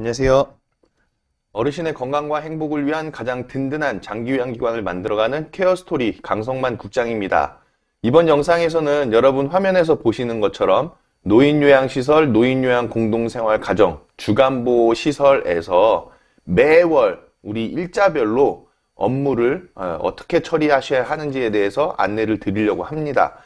안녕하세요. 어르신의 건강과 행복을 위한 가장 든든한 장기요양기관을 만들어가는 케어스토리 강성만 국장입니다. 이번 영상에서는 여러분 화면에서 보시는 것처럼 노인요양시설, 노인요양공동생활가정, 주간보호시설에서 매월 우리 일자별로 업무를 어, 어떻게 처리하셔야 하는지에 대해서 안내를 드리려고 합니다.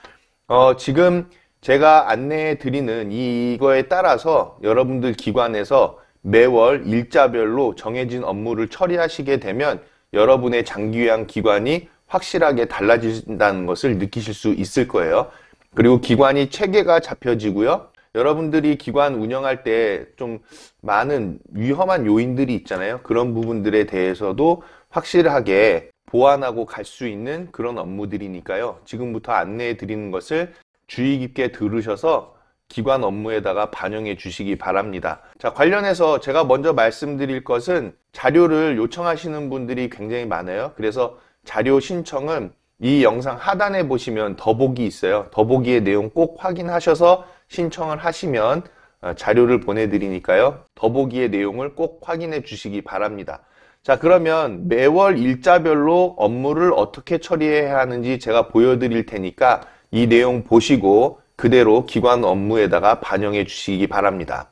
어, 지금 제가 안내해 드리는 이거에 따라서 여러분들 기관에서 매월 일자별로 정해진 업무를 처리하시게 되면 여러분의 장기요양 기관이 확실하게 달라진다는 것을 느끼실 수 있을 거예요. 그리고 기관이 체계가 잡혀지고요. 여러분들이 기관 운영할 때 좀 많은 위험한 요인들이 있잖아요. 그런 부분들에 대해서도 확실하게 보완하고 갈 수 있는 그런 업무들이니까요. 지금부터 안내해 드리는 것을 주의 깊게 들으셔서 기관 업무에다가 반영해 주시기 바랍니다. 자, 관련해서 제가 먼저 말씀드릴 것은 자료를 요청하시는 분들이 굉장히 많아요. 그래서 자료 신청은 이 영상 하단에 보시면 더보기 있어요. 더보기의 내용 꼭 확인하셔서 신청을 하시면 어, 자료를 보내드리니까요. 더보기의 내용을 꼭 확인해 주시기 바랍니다. 자 그러면 매월 일자별로 업무를 어떻게 처리해야 하는지 제가 보여드릴 테니까 이 내용 보시고 그대로 기관 업무에다가 반영해 주시기 바랍니다.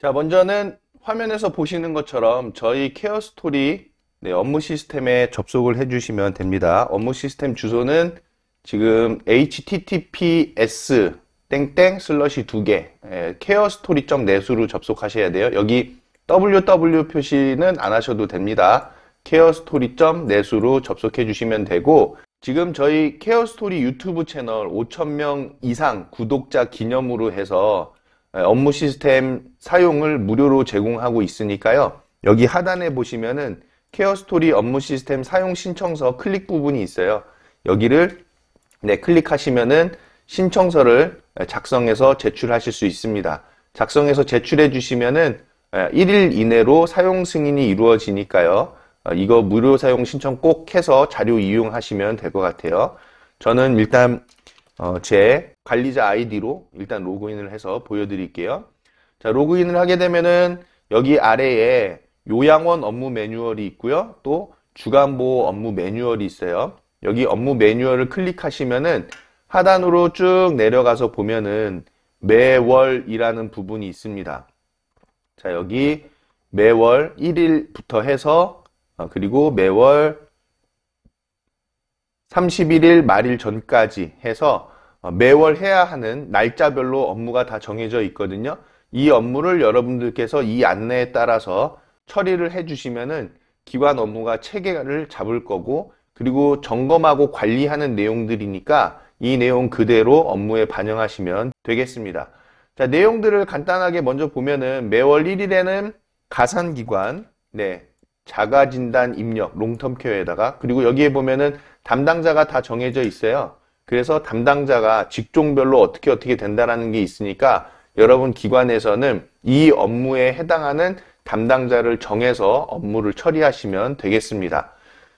자, 먼저는 화면에서 보시는 것처럼 저희 케어 스토리 네, 업무 시스템에 접속을 해 주시면 됩니다. 업무 시스템 주소는 지금 https 땡땡 슬러시 두개 예, 케어 스토리 n e 수로 접속하셔야 돼요. 여기 ww 표시는 안 하셔도 됩니다. 케어스토리.net으로 접속해 주시면 되고 지금 저희 케어스토리 유튜브 채널 5천명 이상 구독자 기념으로 해서 업무 시스템 사용을 무료로 제공하고 있으니까요. 여기 하단에 보시면은 케어스토리 업무 시스템 사용 신청서 클릭 부분이 있어요. 여기를 네, 클릭하시면은 신청서를 작성해서 제출하실 수 있습니다. 작성해서 제출해 주시면은 1일 이내로 사용 승인이 이루어지니까요. 어, 이거 무료 사용 신청 꼭 해서 자료 이용하시면 될 것 같아요. 저는 일단 어, 제 관리자 아이디로 일단 로그인을 해서 보여드릴게요. 자, 로그인을 하게 되면은 여기 아래에 요양원 업무 매뉴얼이 있고요. 또 주간보호 업무 매뉴얼이 있어요. 여기 업무 매뉴얼을 클릭하시면은 하단으로 쭉 내려가서 보면은 매월이라는 부분이 있습니다. 자, 여기 매월 1일부터 해서 어, 그리고 매월 31일 말일 전까지 해서 어, 매월 해야 하는 날짜별로 업무가 다 정해져 있거든요. 이 업무를 여러분들께서 이 안내에 따라서 처리를 해주시면은 기관 업무가 체계를 잡을 거고 그리고 점검하고 관리하는 내용들이니까 이 내용 그대로 업무에 반영하시면 되겠습니다. 자, 내용들을 간단하게 먼저 보면은 매월 1일에는 가산기관, 네, 자가진단 입력, 롱텀케어에다가 그리고 여기에 보면은 담당자가 다 정해져 있어요. 그래서 담당자가 직종별로 어떻게 어떻게 된다라는 게 있으니까 여러분 기관에서는 이 업무에 해당하는 담당자를 정해서 업무를 처리하시면 되겠습니다.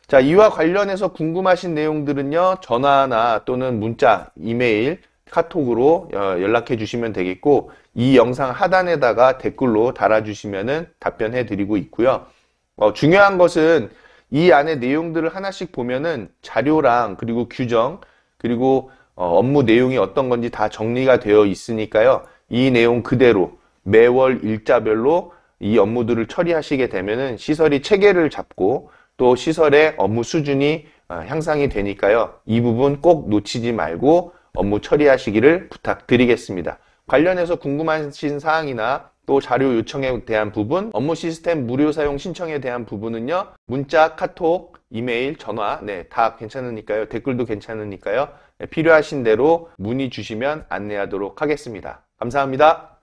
자, 이와 관련해서 궁금하신 내용들은요, 전화나 또는 문자, 이메일, 카톡으로 어, 연락해 주시면 되겠고, 이 영상 하단에다가 댓글로 달아주시면 답변해 드리고 있고요. 어, 중요한 것은 이 안에 내용들을 하나씩 보면은 자료랑 그리고 규정 그리고 어, 업무 내용이 어떤 건지 다 정리가 되어 있으니까요. 이 내용 그대로 매월 일자별로 이 업무들을 처리하시게 되면은 시설이 체계를 잡고 또 시설의 업무 수준이 어, 향상이 되니까요. 이 부분 꼭 놓치지 말고 업무 처리하시기를 부탁드리겠습니다. 관련해서 궁금하신 사항이나 또 자료 요청에 대한 부분, 업무 시스템 무료 사용 신청에 대한 부분은요. 문자, 카톡, 이메일, 전화, 네, 다 괜찮으니까요. 댓글도 괜찮으니까요. 네, 필요하신 대로 문의 주시면 안내하도록 하겠습니다. 감사합니다.